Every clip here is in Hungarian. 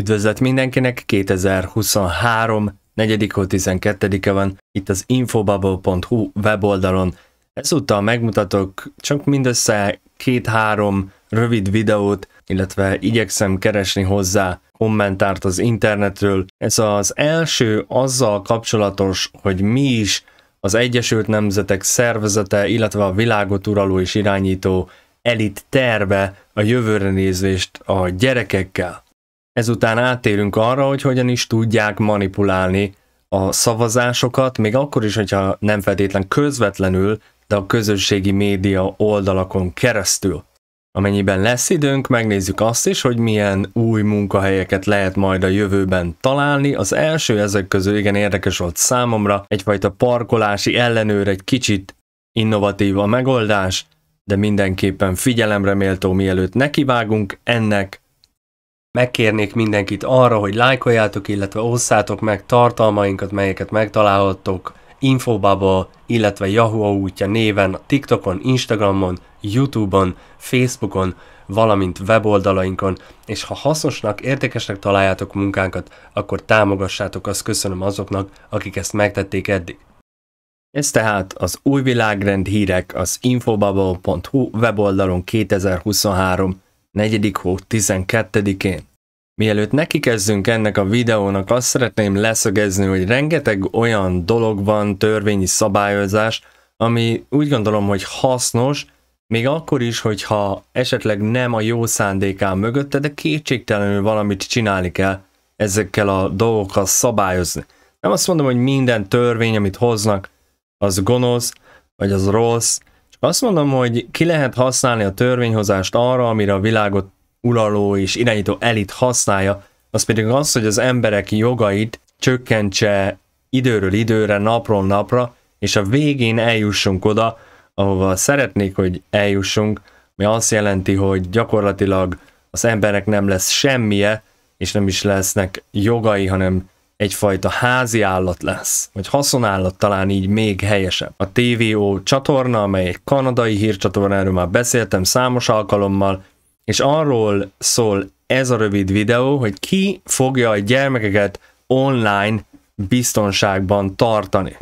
Üdvözlet mindenkinek, 2023. 4 12-e van, itt az infobubble.hu weboldalon. Ezúttal megmutatok csak mindössze két-három rövid videót, illetve igyekszem keresni hozzá kommentárt az internetről. Ez az első azzal kapcsolatos, hogy mi is az Egyesült Nemzetek szervezete, illetve a világot uraló és irányító elit terve a jövőre nézést a gyerekekkel. Ezután átérünk arra, hogy hogyan is tudják manipulálni a szavazásokat, még akkor is, hogyha nem feltétlen közvetlenül, de a közösségi média oldalakon keresztül. Amennyiben lesz időnk, megnézzük azt is, hogy milyen új munkahelyeket lehet majd a jövőben találni. Az első ezek közül igen érdekes volt számomra, egyfajta parkolási ellenőr egy kicsit innovatív a megoldás, de mindenképpen figyelemre méltó mielőtt nekivágunk ennek, Megkérnék mindenkit arra, hogy lájkoljátok, illetve osszátok meg tartalmainkat, melyeket megtalálhattok Infobubble, illetve Yahoo útja néven TikTokon, Instagramon, Youtube-on, Facebookon, valamint weboldalainkon, és ha hasznosnak, értékesnek találjátok munkánkat, akkor támogassátok, azt köszönöm azoknak, akik ezt megtették eddig. Ez tehát az új világrend hírek az infobubble.hu weboldalon 2023. 4. hó 12-én. Mielőtt nekikezdünk ennek a videónak, azt szeretném leszögezni, hogy rengeteg olyan dolog van, törvényi szabályozás, ami úgy gondolom, hogy hasznos, még akkor is, hogyha esetleg nem a jó szándékán mögötte, de kétségtelenül valamit csinálni kell ezekkel a dolgokkal szabályozni. Nem azt mondom, hogy minden törvény, amit hoznak, az gonosz, vagy az rossz, csak azt mondom, hogy ki lehet használni a törvényhozást arra, amire a világot uraló és irányító elit használja, az pedig az, hogy az emberek jogait csökkentse időről időre, napról napra, és a végén eljussunk oda, ahova szeretnék, hogy eljussunk, ami azt jelenti, hogy gyakorlatilag az emberek nem lesz semmije, és nem is lesznek jogai, hanem egyfajta házi állat lesz, vagy haszonállat talán így még helyesebb. A TVO csatorna, amely egy kanadai hírcsatorna, erről már beszéltem számos alkalommal, és arról szól ez a rövid videó, hogy ki fogja a gyermekeket online biztonságban tartani.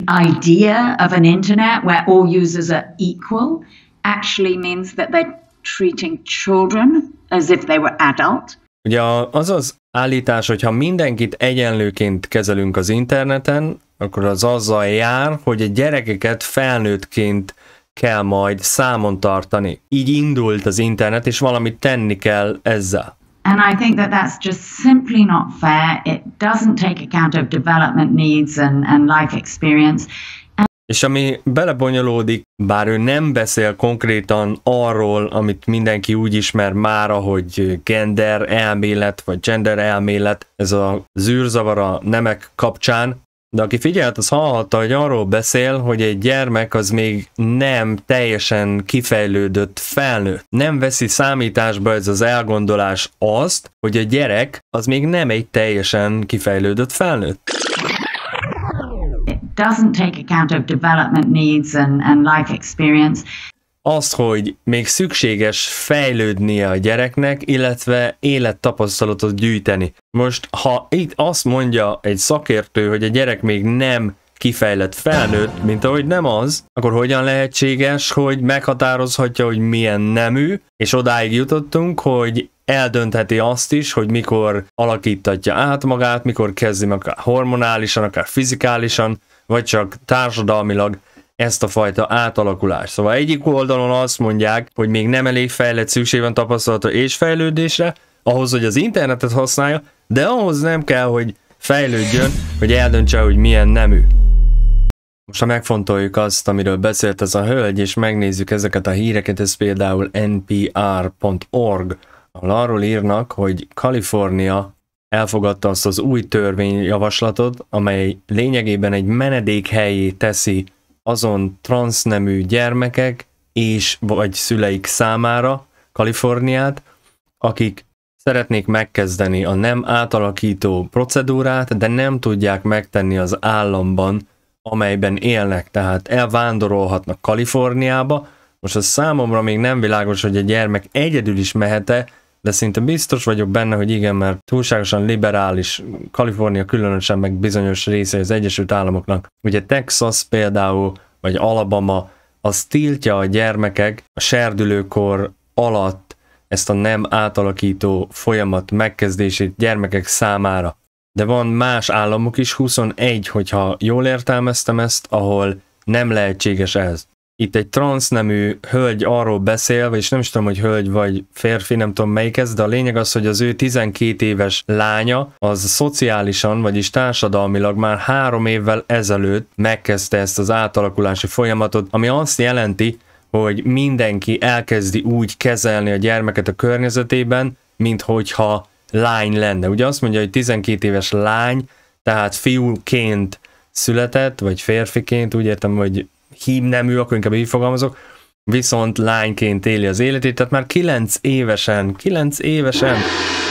Idea of an internet where all users are equal actually means that they're treating children as if they were adult. Ugye az az állítás, hogyha mindenkit egyenlőként kezelünk az interneten, akkor az azzal jár, hogy a gyerekeket felnőttként kell majd számon tartani. Így indult az internet, és valamit tenni kell ezzel. And I think that that's just simply not fair. It doesn't take account of development needs and, and life experience. és ami belebonyolódik, bár ő nem beszél konkrétan arról, amit mindenki úgy ismer már, hogy gender elmélet, vagy gender elmélet, ez a zűrzavar a nemek kapcsán, de aki figyelt, az hallhatta, hogy arról beszél, hogy egy gyermek az még nem teljesen kifejlődött felnőtt. Nem veszi számításba ez az elgondolás azt, hogy a gyerek az még nem egy teljesen kifejlődött felnőtt. doesn't take account of development needs and, and life experience az, hogy még szükséges fejlődnie a gyereknek, illetve élettapasztalatot gyűjteni. Most, ha itt azt mondja egy szakértő, hogy a gyerek még nem kifejlett felnőtt, mint ahogy nem az, akkor hogyan lehetséges, hogy meghatározhatja, hogy milyen nemű, és odáig jutottunk, hogy eldöntheti azt is, hogy mikor alakítatja át magát, mikor kezdi meg akár hormonálisan, akár fizikálisan, vagy csak társadalmilag ezt a fajta átalakulást. Szóval egyik oldalon azt mondják, hogy még nem elég fejlett szükség van tapasztalata és fejlődésre, ahhoz, hogy az internetet használja, de ahhoz nem kell, hogy fejlődjön, hogy eldöntse, hogy milyen nemű. Most ha megfontoljuk azt, amiről beszélt ez a hölgy, és megnézzük ezeket a híreket, ez például npr.org, ahol arról írnak, hogy Kalifornia elfogadta azt az új törvényjavaslatot, amely lényegében egy menedékhelyé teszi azon transznemű gyermekek és vagy szüleik számára Kaliforniát, akik szeretnék megkezdeni a nem átalakító procedúrát, de nem tudják megtenni az államban, amelyben élnek, tehát elvándorolhatnak Kaliforniába. Most az számomra még nem világos, hogy a gyermek egyedül is mehet-e de szinte biztos vagyok benne, hogy igen, mert túlságosan liberális Kalifornia különösen meg bizonyos része az Egyesült Államoknak. Ugye Texas például, vagy Alabama, az tiltja a gyermekek a serdülőkor alatt ezt a nem átalakító folyamat megkezdését gyermekek számára. De van más államok is, 21, hogyha jól értelmeztem ezt, ahol nem lehetséges ez itt egy transznemű hölgy arról beszél, és nem is tudom, hogy hölgy vagy férfi, nem tudom melyik ez, de a lényeg az, hogy az ő 12 éves lánya az szociálisan, vagyis társadalmilag már három évvel ezelőtt megkezdte ezt az átalakulási folyamatot, ami azt jelenti, hogy mindenki elkezdi úgy kezelni a gyermeket a környezetében, mint hogyha lány lenne. Ugye azt mondja, hogy 12 éves lány, tehát fiúként született, vagy férfiként, úgy értem, hogy hímnemű, akkor inkább így fogalmazok, viszont lányként éli az életét, tehát már 9 évesen, 9 évesen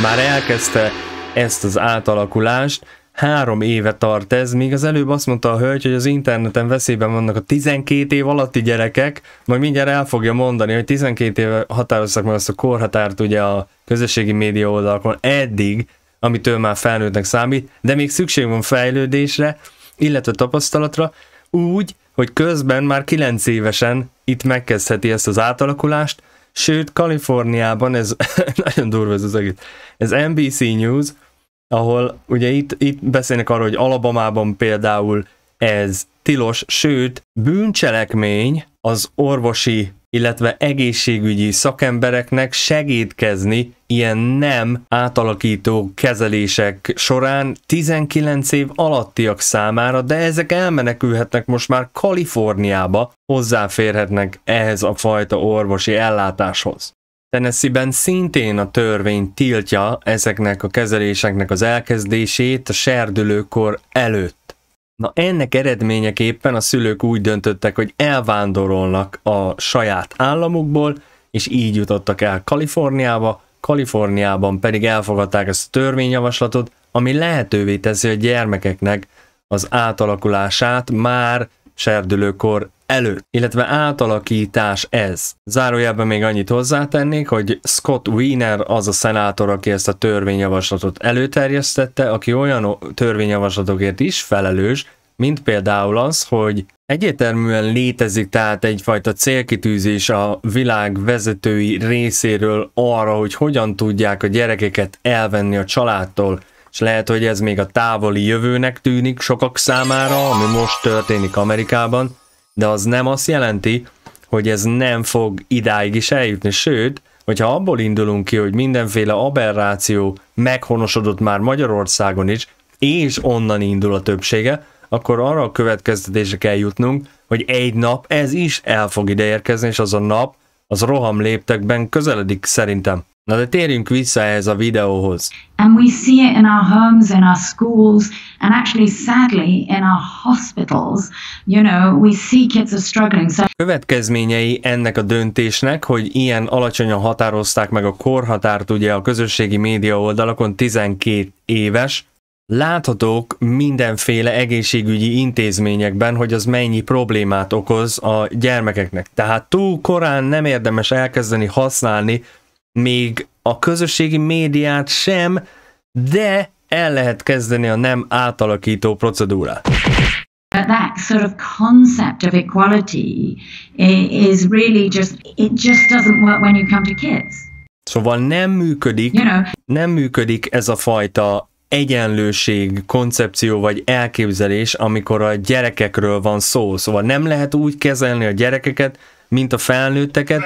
már elkezdte ezt az átalakulást, három éve tart ez, míg az előbb azt mondta a hölgy, hogy az interneten veszélyben vannak a 12 év alatti gyerekek, majd mindjárt el fogja mondani, hogy 12 éve határoztak meg azt a korhatárt ugye a közösségi média oldalakon eddig, amitől már felnőttnek számít, de még szükség van fejlődésre, illetve tapasztalatra, úgy, hogy közben már 9 évesen itt megkezdheti ezt az átalakulást, sőt Kaliforniában ez nagyon durva ez az egész. Ez NBC News, ahol ugye itt, itt beszélnek arról, hogy Alabamában például ez tilos, sőt bűncselekmény az orvosi illetve egészségügyi szakembereknek segítkezni ilyen nem átalakító kezelések során 19 év alattiak számára, de ezek elmenekülhetnek most már Kaliforniába, hozzáférhetnek ehhez a fajta orvosi ellátáshoz. Tennessee-ben szintén a törvény tiltja ezeknek a kezeléseknek az elkezdését a serdülőkor előtt. Na ennek eredményeképpen a szülők úgy döntöttek, hogy elvándorolnak a saját államukból, és így jutottak el Kaliforniába, Kaliforniában pedig elfogadták ezt a törvényjavaslatot, ami lehetővé teszi a gyermekeknek az átalakulását már serdülőkor előtt, illetve átalakítás ez. Zárójelben még annyit hozzátennék, hogy Scott Wiener az a szenátor, aki ezt a törvényjavaslatot előterjesztette, aki olyan törvényjavaslatokért is felelős, mint például az, hogy egyértelműen létezik tehát egyfajta célkitűzés a világ vezetői részéről arra, hogy hogyan tudják a gyerekeket elvenni a családtól, és lehet, hogy ez még a távoli jövőnek tűnik sokak számára, ami most történik Amerikában, de az nem azt jelenti, hogy ez nem fog idáig is eljutni, sőt, hogyha abból indulunk ki, hogy mindenféle aberráció meghonosodott már Magyarországon is, és onnan indul a többsége, akkor arra a következtetése kell jutnunk, hogy egy nap ez is el fog ide érkezni, és az a nap az roham léptekben közeledik szerintem. Na de térjünk vissza ehhez a videóhoz. And we see it in our homes, in our schools, and actually sadly in our hospitals. You know, we see kids are struggling. So... Következményei ennek a döntésnek, hogy ilyen alacsonyan határozták meg a korhatárt ugye a közösségi média oldalakon 12 éves, láthatók mindenféle egészségügyi intézményekben, hogy az mennyi problémát okoz a gyermekeknek. Tehát túl korán nem érdemes elkezdeni használni még a közösségi médiát sem, de el lehet kezdeni a nem átalakító procedúrát. But that sort of concept of equality is really just, it just doesn't work when you come to kids. Szóval nem működik, you know, nem működik ez a fajta egyenlőség koncepció vagy elképzelés, amikor a gyerekekről van szó. Szóval nem lehet úgy kezelni a gyerekeket, mint a felnőtteket,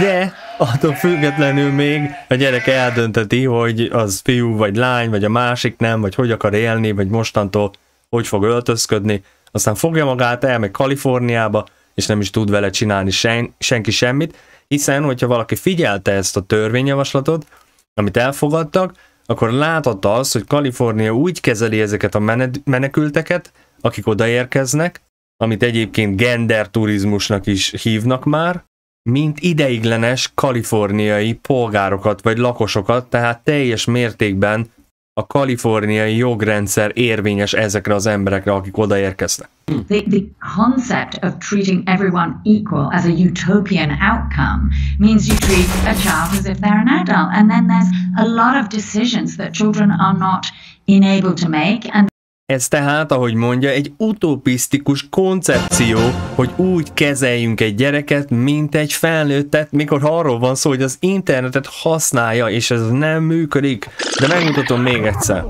de attól függetlenül még a gyerek eldönteti, hogy az fiú vagy lány, vagy a másik nem, vagy hogy akar élni, vagy mostantól hogy fog öltözködni, aztán fogja magát, elmegy Kaliforniába, és nem is tud vele csinálni sen, senki semmit, hiszen, hogyha valaki figyelte ezt a törvényjavaslatot, amit elfogadtak, akkor láthatta az, hogy Kalifornia úgy kezeli ezeket a menekülteket, akik odaérkeznek, amit egyébként turizmusnak is hívnak már, mint ideiglenes kaliforniai polgárokat vagy lakosokat, tehát teljes mértékben a kaliforniai jogrendszer érvényes ezekre az emberekre, akik odaérkeztek. The, the concept of treating everyone equal as a utopian outcome means you treat a child as if they're an adult, and then there's a lot of decisions that children are not enabled to make, and ez tehát, ahogy mondja, egy utopisztikus koncepció, hogy úgy kezeljünk egy gyereket, mint egy felnőttet, mikor arról van szó, hogy az internetet használja, és ez nem működik. De megmutatom még egyszer.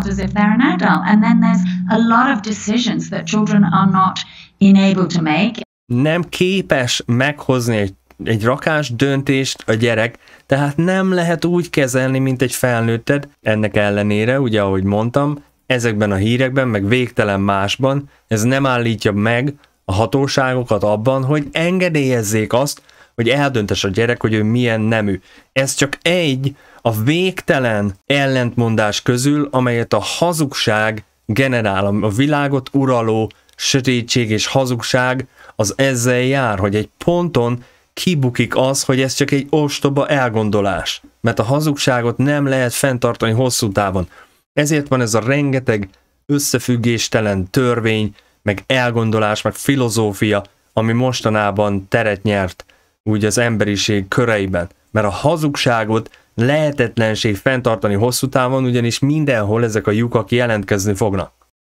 As if they're an adult, and then there's a lot of decisions that children are not enabled to make. Nem képes meghozni egy, egy rakás döntést a gyerek, tehát nem lehet úgy kezelni, mint egy felnőtted. Ennek ellenére, ugye ahogy mondtam, ezekben a hírekben, meg végtelen másban, ez nem állítja meg a hatóságokat abban, hogy engedélyezzék azt, hogy eldöntes a gyerek, hogy ő milyen nemű. Ez csak egy a végtelen ellentmondás közül, amelyet a hazugság generál, a világot uraló sötétség és hazugság az ezzel jár, hogy egy ponton kibukik az, hogy ez csak egy ostoba elgondolás. Mert a hazugságot nem lehet fenntartani hosszú távon. Ezért van ez a rengeteg összefüggéstelen törvény, meg elgondolás, meg filozófia, ami mostanában teret nyert úgy az emberiség köreiben. Mert a hazugságot lehetetlenség fenntartani hosszú távon, ugyanis mindenhol ezek a lyukak jelentkezni fognak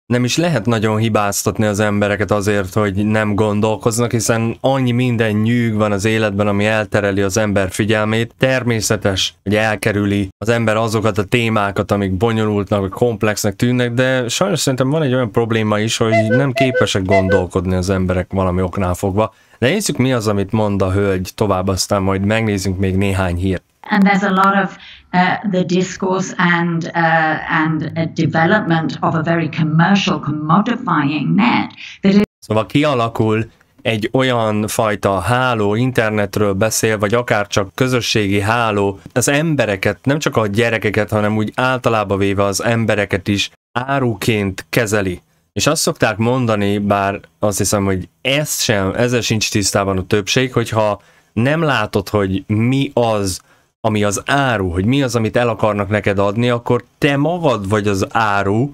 nem is lehet nagyon hibáztatni az embereket azért, hogy nem gondolkoznak, hiszen annyi minden nyűg van az életben, ami eltereli az ember figyelmét. Természetes, hogy elkerüli az ember azokat a témákat, amik bonyolultnak, vagy komplexnek tűnnek, de sajnos szerintem van egy olyan probléma is, hogy nem képesek gondolkodni az emberek valami oknál fogva. De Nézzük mi az, amit mond a hölgy tovább, aztán majd megnézzünk még néhány hírt. And there's a lot of uh, the discourse and uh, and uh, development of a very commercial, commodifying net that is. Szóval kialakul egy olyan fajta háló, internetről beszél, vagy akár csak közösségi háló, az embereket, nem csak a gyerekeket, hanem úgy általában véve az embereket is áruként kezeli. És azt szokták mondani, bár azt hiszem, hogy ez sem, ezzel sincs tisztában a többség, hogyha nem látod, hogy mi az, ami az áru, hogy mi az, amit el akarnak neked adni, akkor te magad vagy az áru,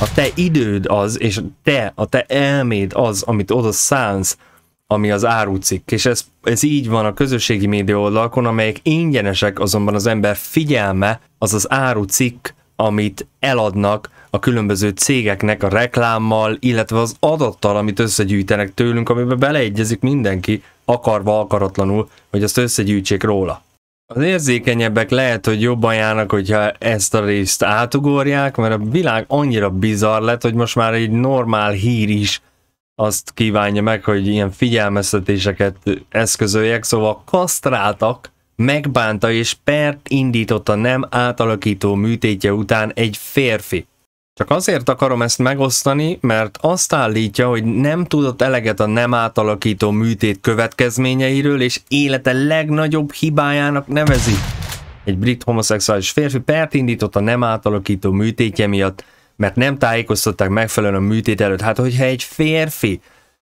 a te időd az, és te, a te elméd az, amit oda szánsz, ami az árucikk, és ez, ez így van a közösségi média oldalakon, amelyek ingyenesek, azonban az ember figyelme az az árucikk, amit eladnak a különböző cégeknek a reklámmal, illetve az adattal, amit összegyűjtenek tőlünk, amiben beleegyezik mindenki, akarva, akaratlanul, hogy azt összegyűjtsék róla. Az érzékenyebbek lehet, hogy jobban járnak, hogyha ezt a részt átugorják, mert a világ annyira bizarr lett, hogy most már egy normál hír is azt kívánja meg, hogy ilyen figyelmeztetéseket eszközöljek, szóval kasztráltak, megbánta és pert indított a nem átalakító műtétje után egy férfi. Csak azért akarom ezt megosztani, mert azt állítja, hogy nem tudott eleget a nem átalakító műtét következményeiről, és élete legnagyobb hibájának nevezi. Egy brit homoszexuális férfi pert indított a nem átalakító műtétje miatt, mert nem tájékoztatták megfelelően a műtét előtt. Hát, hogyha egy férfi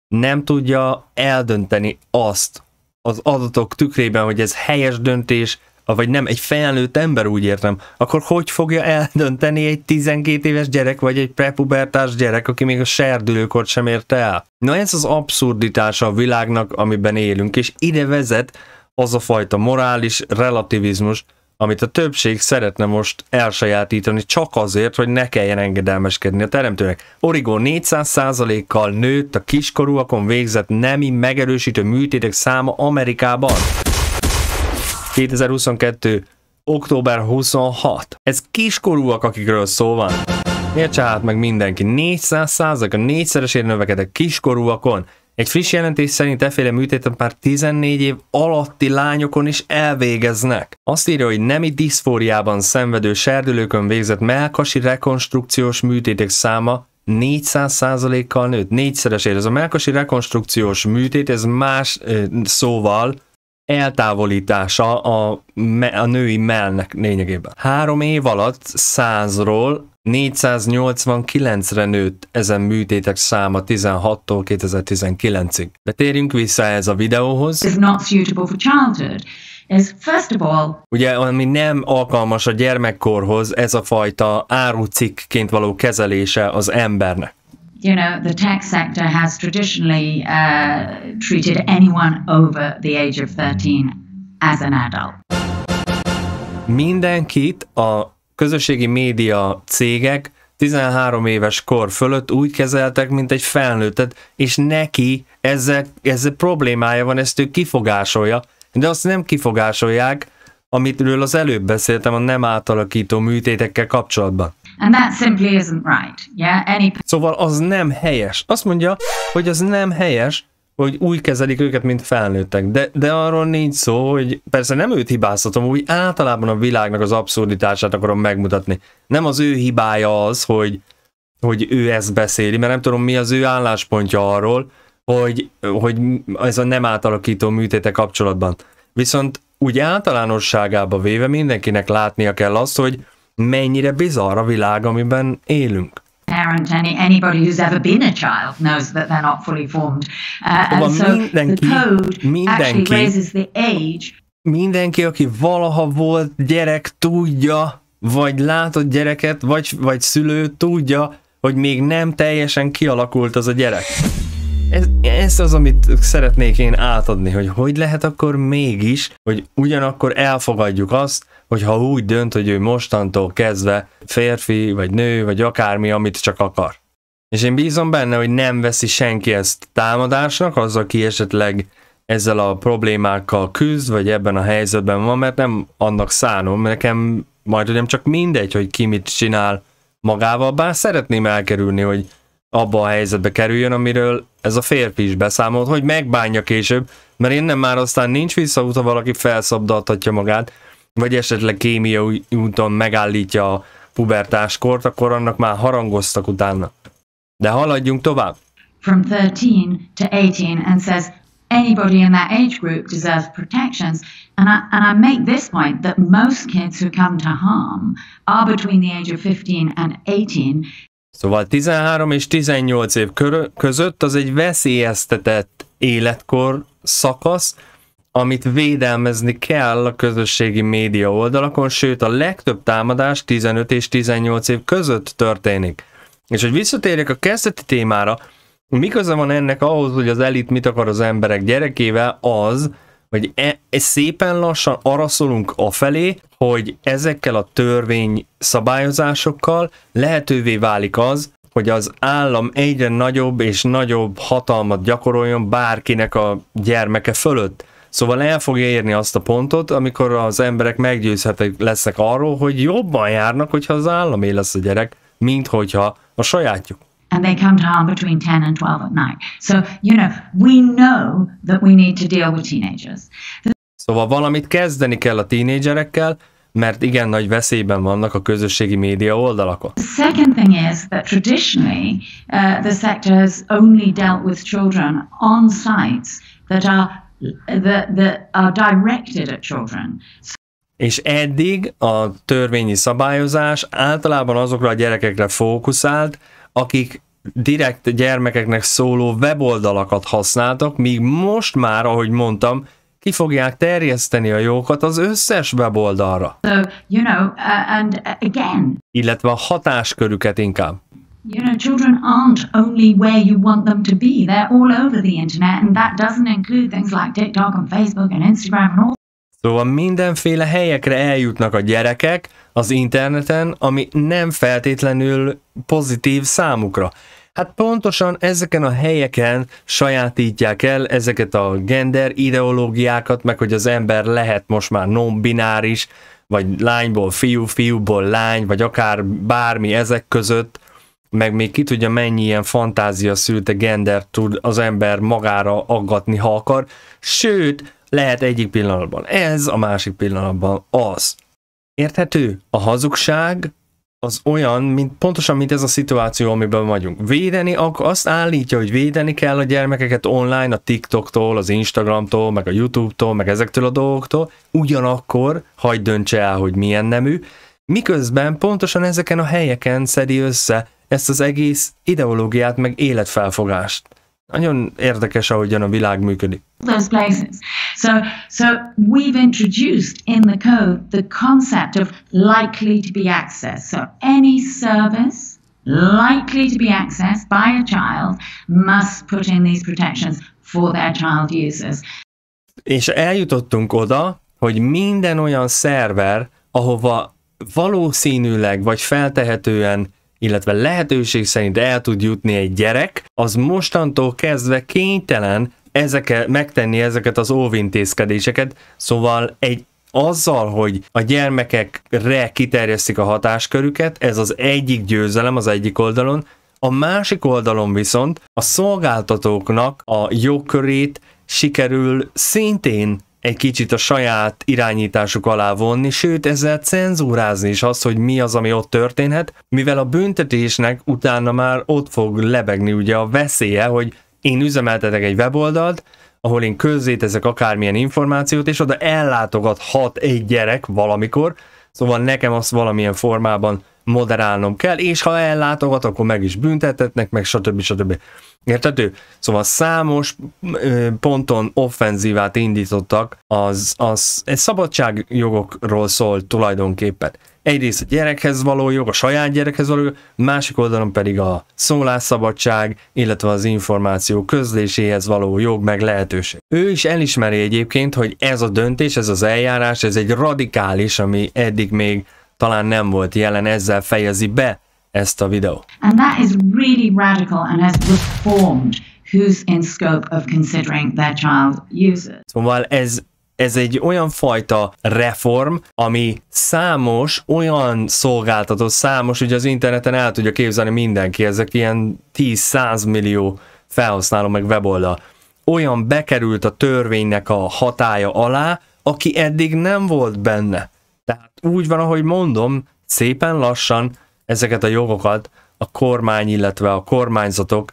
nem tudja eldönteni azt az adatok tükrében, hogy ez helyes döntés, vagy nem, egy felnőtt ember úgy értem, akkor hogy fogja eldönteni egy 12 éves gyerek, vagy egy prepubertás gyerek, aki még a serdülőkort sem érte el? Na ez az abszurditása a világnak, amiben élünk, és ide vezet az a fajta morális relativizmus, amit a többség szeretne most elsajátítani csak azért, hogy ne kelljen engedelmeskedni a teremtőnek. Origó 400%-kal nőtt a kiskorúakon végzett nemi megerősítő műtétek száma Amerikában. 2022. október 26. Ez kiskorúak, akikről szó van. Miért hát meg mindenki? 400 a négyszeresére növekedett kiskorúakon. Egy friss jelentés szerint eféle műtétet már 14 év alatti lányokon is elvégeznek. Azt írja, hogy nemi diszfóriában szenvedő serdülőkön végzett melkasi rekonstrukciós műtétek száma 400%-kal nőtt, négyszeresére. Ez a melkasi rekonstrukciós műtét, ez más ö, szóval eltávolítása a, me, a női mellnek lényegében. Három év alatt 100-ról 489-re nőtt ezen műtétek száma 16-tól 2019-ig. De térjünk vissza ez a videóhoz. not suitable for childhood. Ugye, ami nem alkalmas a gyermekkorhoz, ez a fajta árucikként való kezelése az embernek you know, the tech sector has traditionally uh, treated anyone over the age of 13 as an adult. Mindenkit a közösségi média cégek 13 éves kor fölött úgy kezeltek, mint egy felnőttet, és neki ezzel, ezzel problémája van, ezt ő kifogásolja, de azt nem kifogásolják, amitről az előbb beszéltem a nem átalakító műtétekkel kapcsolatban. And that simply isn't right. Yeah? Any... Szóval az nem helyes. Azt mondja, hogy az nem helyes, hogy úgy kezelik őket, mint felnőttek. De, de arról nincs szó, hogy persze nem őt hibáztatom, úgy általában a világnak az abszurditását akarom megmutatni. Nem az ő hibája az, hogy, hogy ő ezt beszéli, mert nem tudom mi az ő álláspontja arról, hogy, hogy ez a nem átalakító műtéte kapcsolatban. Viszont úgy általánosságába véve mindenkinek látnia kell azt, hogy mennyire bizarr a világ, amiben élünk. parent, any, anybody who's ever been a child knows that they're not fully formed. Uh, and szóval so the code actually raises the age. Mindenki, aki valaha volt gyerek, tudja, vagy látott gyereket, vagy, vagy szülő, tudja, hogy még nem teljesen kialakult az a gyerek ez, ez az, amit szeretnék én átadni, hogy hogy lehet akkor mégis, hogy ugyanakkor elfogadjuk azt, hogy ha úgy dönt, hogy ő mostantól kezdve férfi, vagy nő, vagy akármi, amit csak akar. És én bízom benne, hogy nem veszi senki ezt támadásnak, az, aki esetleg ezzel a problémákkal küzd, vagy ebben a helyzetben van, mert nem annak szánom, nekem majd nem csak mindegy, hogy ki mit csinál magával, bár szeretném elkerülni, hogy abba a helyzetbe kerüljön, amiről ez a férfi is beszámolt, hogy megbánja később, mert innen már aztán nincs visszaút, ha valaki felszabdaltatja magát, vagy esetleg kémiai úton megállítja a pubertáskort, akkor annak már harangoztak utána. De haladjunk tovább. From 13 to 18 and says anybody in that age group deserves protections. And I, and I make this point that most kids who come to harm are between the age of 15 and 18 Szóval 13 és 18 év között az egy veszélyeztetett életkor szakasz, amit védelmezni kell a közösségi média oldalakon, sőt a legtöbb támadás 15 és 18 év között történik. És hogy visszatérjek a kezdeti témára, miközben van ennek ahhoz, hogy az elit mit akar az emberek gyerekével, az, hogy e, e szépen lassan arra szólunk afelé, hogy ezekkel a törvény szabályozásokkal lehetővé válik az, hogy az állam egyre nagyobb és nagyobb hatalmat gyakoroljon bárkinek a gyermeke fölött. Szóval el fogja érni azt a pontot, amikor az emberek meggyőzhetek lesznek arról, hogy jobban járnak, hogyha az állam lesz a gyerek, mint hogyha a sajátjuk and they come to harm between 10 and 12 at night. So, you know, we know that we need to deal with teenagers. Szóval valamit kezdeni kell a tínédzserekkel, mert igen nagy veszélyben vannak a közösségi média oldalakon. The second thing is that traditionally uh, the sector has only dealt with children on sites that are that, are directed at children. So és eddig a törvényi szabályozás általában azokra a gyerekekre fókuszált, akik direkt gyermekeknek szóló weboldalakat használtak, míg most már, ahogy mondtam, ki fogják terjeszteni a jókat az összes weboldalra. So, you know, uh, and again, illetve a hatáskörüket inkább. You know, children aren't only where you want them to be. They're all over the internet, and that doesn't include things like TikTok and Facebook and Instagram and all Szóval mindenféle helyekre eljutnak a gyerekek az interneten, ami nem feltétlenül pozitív számukra. Hát pontosan ezeken a helyeken sajátítják el ezeket a gender ideológiákat, meg hogy az ember lehet most már non-bináris, vagy lányból fiú, fiúból lány, vagy akár bármi ezek között, meg még ki tudja mennyi ilyen fantázia szülte gender tud az ember magára aggatni, ha akar. Sőt, lehet egyik pillanatban ez, a másik pillanatban az. Érthető? A hazugság az olyan, mint, pontosan mint ez a szituáció, amiben vagyunk. Védeni, azt állítja, hogy védeni kell a gyermekeket online a TikToktól, az Instagramtól, meg a YouTube-tól, meg ezektől a dolgoktól, ugyanakkor hagy döntse el, hogy milyen nemű, miközben pontosan ezeken a helyeken szedi össze ezt az egész ideológiát, meg életfelfogást. Nagyon érdekes, ahogyan a világ működik. Those places. So, so we've introduced in the code the concept of likely to be accessed. So any service likely to be accessed by a child must put in these protections for their child users. És eljutottunk oda, hogy minden olyan szerver, ahova valószínűleg vagy feltehetően illetve lehetőség szerint el tud jutni egy gyerek, az mostantól kezdve kénytelen ezeket, megtenni ezeket az óvintézkedéseket, szóval egy azzal, hogy a gyermekekre kiterjesztik a hatáskörüket, ez az egyik győzelem az egyik oldalon, a másik oldalon viszont a szolgáltatóknak a jogkörét sikerül szintén egy kicsit a saját irányításuk alá vonni, sőt ezzel cenzúrázni is azt, hogy mi az, ami ott történhet, mivel a büntetésnek utána már ott fog lebegni ugye a veszélye, hogy én üzemeltetek egy weboldalt, ahol én közzétezek akármilyen információt, és oda ellátogathat egy gyerek valamikor, szóval nekem azt valamilyen formában moderálnom kell, és ha ellátogat, akkor meg is büntetetnek, meg stb. stb. Értető? Szóval számos ponton offenzívát indítottak, az, az egy szabadságjogokról szól tulajdonképpen. Egyrészt a gyerekhez való jog, a saját gyerekhez való jog, másik oldalon pedig a szólásszabadság, illetve az információ közléséhez való jog meg lehetőség. Ő is elismeri egyébként, hogy ez a döntés, ez az eljárás, ez egy radikális, ami eddig még talán nem volt jelen, ezzel fejezi be ezt a videó. And that is really radical and has reformed who's in scope of considering their child users. Szóval ez ez egy olyan fajta reform, ami számos olyan szolgáltató, számos, hogy az interneten el tudja képzelni mindenki, ezek ilyen 10-100 millió felhasználó meg weboldal. Olyan bekerült a törvénynek a hatája alá, aki eddig nem volt benne úgy van, ahogy mondom, szépen lassan ezeket a jogokat a kormány, illetve a kormányzatok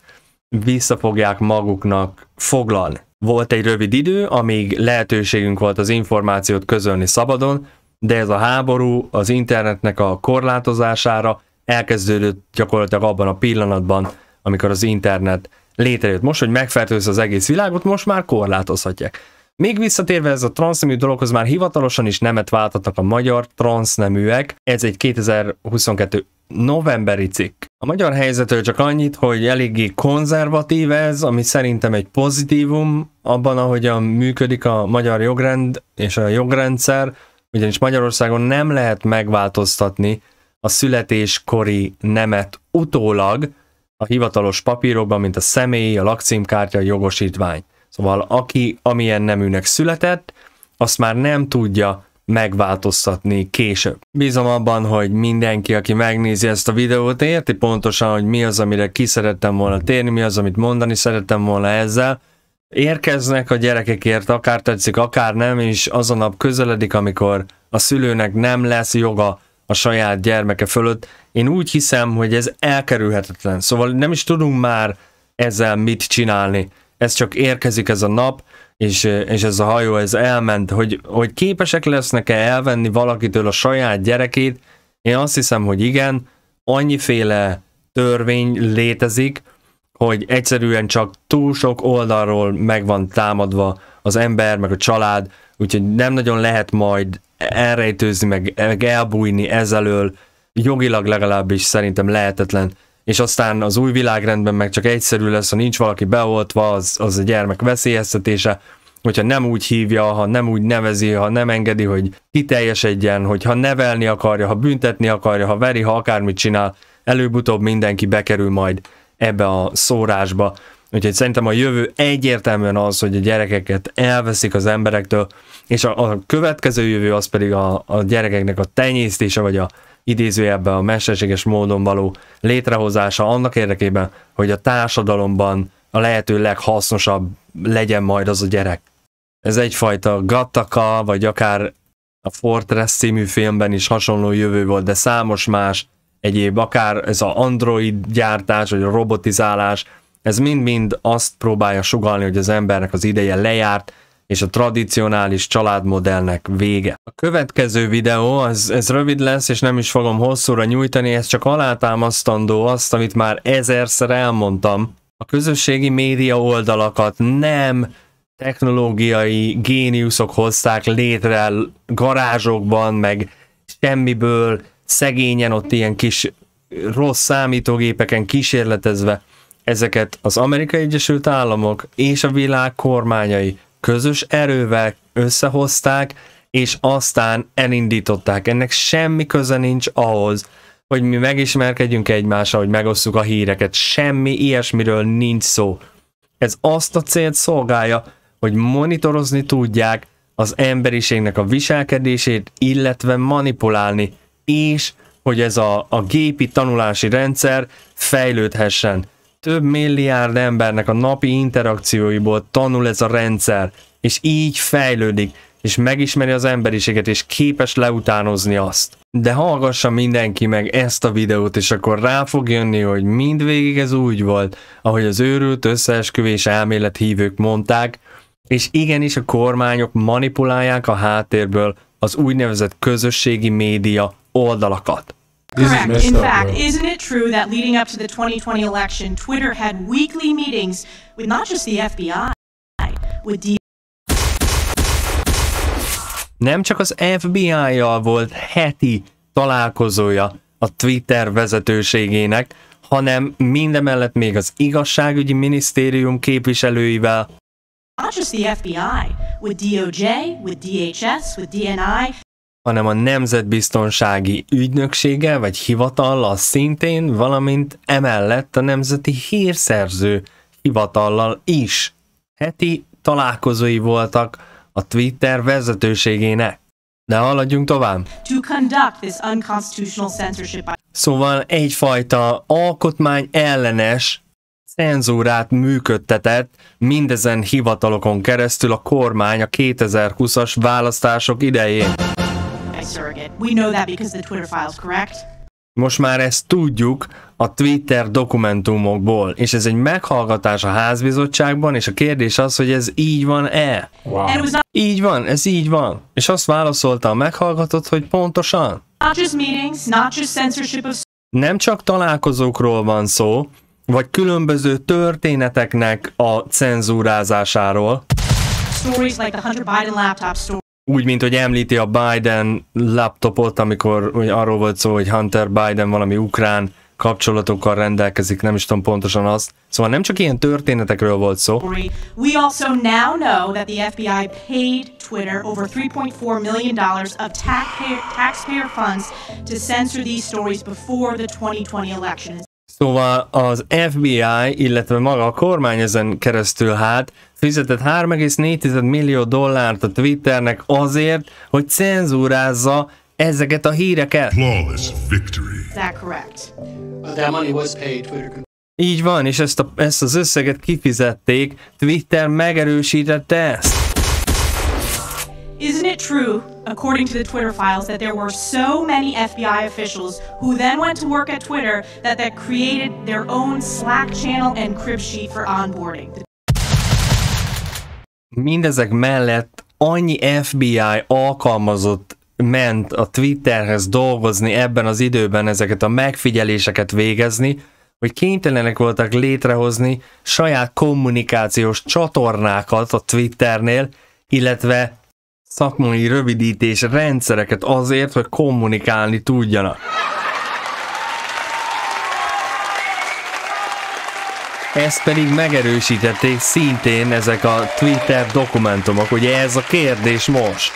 vissza fogják maguknak foglalni. Volt egy rövid idő, amíg lehetőségünk volt az információt közölni szabadon, de ez a háború az internetnek a korlátozására elkezdődött gyakorlatilag abban a pillanatban, amikor az internet létrejött. Most, hogy megfertőz az egész világot, most már korlátozhatják. Még visszatérve ez a transznemű dologhoz már hivatalosan is nemet váltatnak a magyar transzneműek. Ez egy 2022 novemberi cikk. A magyar helyzetől csak annyit, hogy eléggé konzervatív ez, ami szerintem egy pozitívum abban, ahogyan működik a magyar jogrend és a jogrendszer, ugyanis Magyarországon nem lehet megváltoztatni a születéskori nemet utólag a hivatalos papírokban, mint a személyi, a lakcímkártya, a jogosítvány. Szóval aki amilyen neműnek született, azt már nem tudja megváltoztatni később. Bízom abban, hogy mindenki, aki megnézi ezt a videót, érti pontosan, hogy mi az, amire ki szerettem volna térni, mi az, amit mondani szerettem volna ezzel. Érkeznek a gyerekekért, akár tetszik, akár nem, és az a nap közeledik, amikor a szülőnek nem lesz joga a saját gyermeke fölött. Én úgy hiszem, hogy ez elkerülhetetlen. Szóval nem is tudunk már ezzel mit csinálni ez csak érkezik ez a nap, és, és ez a hajó ez elment, hogy, hogy képesek lesznek-e elvenni valakitől a saját gyerekét, én azt hiszem, hogy igen, annyiféle törvény létezik, hogy egyszerűen csak túl sok oldalról meg van támadva az ember, meg a család, úgyhogy nem nagyon lehet majd elrejtőzni, meg, meg elbújni ezelől, jogilag legalábbis szerintem lehetetlen és aztán az új világrendben meg csak egyszerű lesz, ha nincs valaki beoltva, az, az a gyermek veszélyeztetése, hogyha nem úgy hívja, ha nem úgy nevezi, ha nem engedi, hogy kiteljesedjen, hogyha nevelni akarja, ha büntetni akarja, ha veri, ha akármit csinál, előbb-utóbb mindenki bekerül majd ebbe a szórásba. Úgyhogy szerintem a jövő egyértelműen az, hogy a gyerekeket elveszik az emberektől, és a, a következő jövő az pedig a, a gyerekeknek a tenyésztése, vagy a, idézőjelben a mesterséges módon való létrehozása annak érdekében, hogy a társadalomban a lehető leghasznosabb legyen majd az a gyerek. Ez egyfajta Gattaka, vagy akár a Fortress című filmben is hasonló jövő volt, de számos más egyéb, akár ez a android gyártás, vagy a robotizálás, ez mind-mind azt próbálja sugalni, hogy az embernek az ideje lejárt, és a tradicionális családmodellnek vége. A következő videó, az, ez rövid lesz, és nem is fogom hosszúra nyújtani, ez csak alátámasztandó azt, amit már ezerszer elmondtam. A közösségi média oldalakat nem technológiai géniuszok hozták létre garázsokban, meg semmiből, szegényen ott ilyen kis rossz számítógépeken kísérletezve. Ezeket az Amerikai Egyesült Államok és a világ kormányai közös erővel összehozták, és aztán elindították. Ennek semmi köze nincs ahhoz, hogy mi megismerkedjünk egymással, hogy megosszuk a híreket. Semmi ilyesmiről nincs szó. Ez azt a célt szolgálja, hogy monitorozni tudják az emberiségnek a viselkedését, illetve manipulálni, és hogy ez a, a gépi tanulási rendszer fejlődhessen több milliárd embernek a napi interakcióiból tanul ez a rendszer, és így fejlődik, és megismeri az emberiséget, és képes leutánozni azt. De hallgassa mindenki meg ezt a videót, és akkor rá fog jönni, hogy mindvégig ez úgy volt, ahogy az őrült összeesküvés elmélet hívők mondták, és igenis a kormányok manipulálják a háttérből az úgynevezett közösségi média oldalakat. Correct. In fact, right? isn't it true that leading up to the 2020 election, Twitter had weekly meetings with not just the FBI, with the Nem csak az FBI-jal volt heti találkozója a Twitter vezetőségének, hanem mindemellett még az igazságügyi minisztérium képviselőivel. Not just the FBI, with DOJ, with DHS, with DNI hanem a Nemzetbiztonsági Ügynöksége, vagy Hivatallal szintén, valamint emellett a Nemzeti Hírszerző Hivatallal is. Heti találkozói voltak a Twitter vezetőségének. De haladjunk tovább. Szóval egyfajta alkotmány ellenes cenzúrát működtetett mindezen hivatalokon keresztül a kormány a 2020-as választások idején surrogate. We know that because the Twitter files, correct? Most már ezt tudjuk a Twitter dokumentumokból, és ez egy meghallgatás a házbizottságban, és a kérdés az, hogy ez így van-e? Wow. Így van, ez így van. És azt válaszolta a meghallgatott, hogy pontosan. Nem csak találkozókról van szó, vagy különböző történeteknek a cenzúrázásáról, úgy, mint hogy említi a Biden laptopot, amikor hogy arról volt szó, hogy Hunter Biden valami ukrán kapcsolatokkal rendelkezik, nem is tudom pontosan azt. Szóval nem csak ilyen történetekről volt szó. We also now know that the FBI paid Twitter over 3.4 million dollars of taxpayer funds to censor these stories before the 2020 election. Szóval az FBI, illetve maga a kormány ezen keresztül hát fizetett 3,4 millió dollárt a Twitternek azért, hogy cenzúrázza ezeket a híreket. Flawless victory. Így van, és ezt, a, ezt az összeget kifizették, Twitter megerősítette ezt. Isn't it true, according to the Twitter files, that there were so many FBI officials who then went to work at Twitter that they created their own Slack channel and crib sheet for onboarding? mindezek mellett annyi FBI alkalmazott ment a Twitterhez dolgozni ebben az időben ezeket a megfigyeléseket végezni, hogy kénytelenek voltak létrehozni saját kommunikációs csatornákat a Twitternél, illetve szakmai rövidítés rendszereket azért, hogy kommunikálni tudjanak. Ezt pedig megerősítették szintén ezek a Twitter dokumentumok, ugye ez a kérdés most.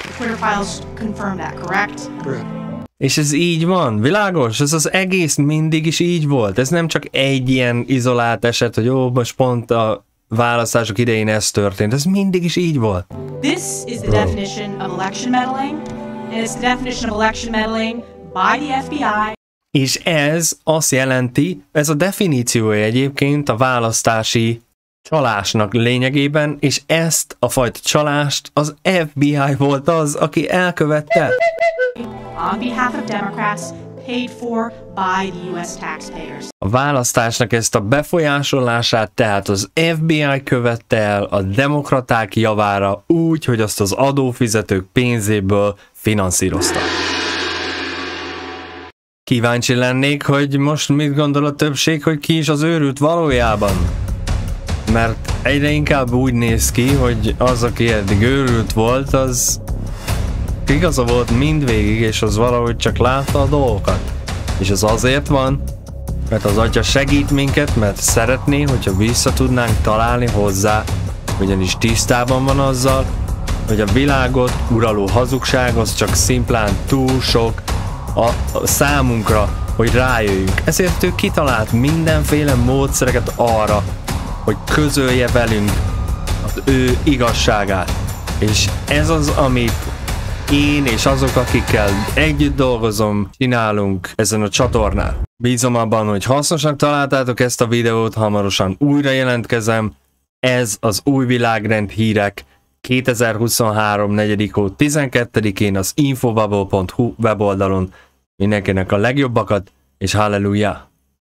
És ez így van, világos? Ez az egész mindig is így volt. Ez nem csak egy ilyen izolált eset, hogy ó, most pont a választások idején ez történt. Ez mindig is így volt. This is the definition of election meddling. It is the definition of election meddling by the FBI és ez azt jelenti, ez a definíciója egyébként a választási csalásnak lényegében, és ezt a fajta csalást az FBI volt az, aki elkövette. On behalf of Democrats, paid for by the US taxpayers. A választásnak ezt a befolyásolását tehát az FBI követte el a demokraták javára úgy, hogy azt az adófizetők pénzéből finanszírozta. Kíváncsi lennék, hogy most mit gondol a többség, hogy ki is az őrült valójában. Mert egyre inkább úgy néz ki, hogy az, aki eddig őrült volt, az igaza volt mindvégig, és az valahogy csak látta a dolgokat. És ez azért van, mert az atya segít minket, mert szeretné, hogyha vissza tudnánk találni hozzá, ugyanis tisztában van azzal, hogy a világot uraló hazugság az csak szimplán túl sok, a, a számunkra, hogy rájöjjünk. Ezért ő kitalált mindenféle módszereket arra, hogy közölje velünk az ő igazságát. És ez az, amit én és azok, akikkel együtt dolgozom, csinálunk ezen a csatornán. Bízom abban, hogy hasznosnak találtátok ezt a videót, hamarosan újra jelentkezem. Ez az új világrend hírek, 2023 4. 12-én az infobubble.hu weboldalon mindenkinek a legjobbakat, és halleluja!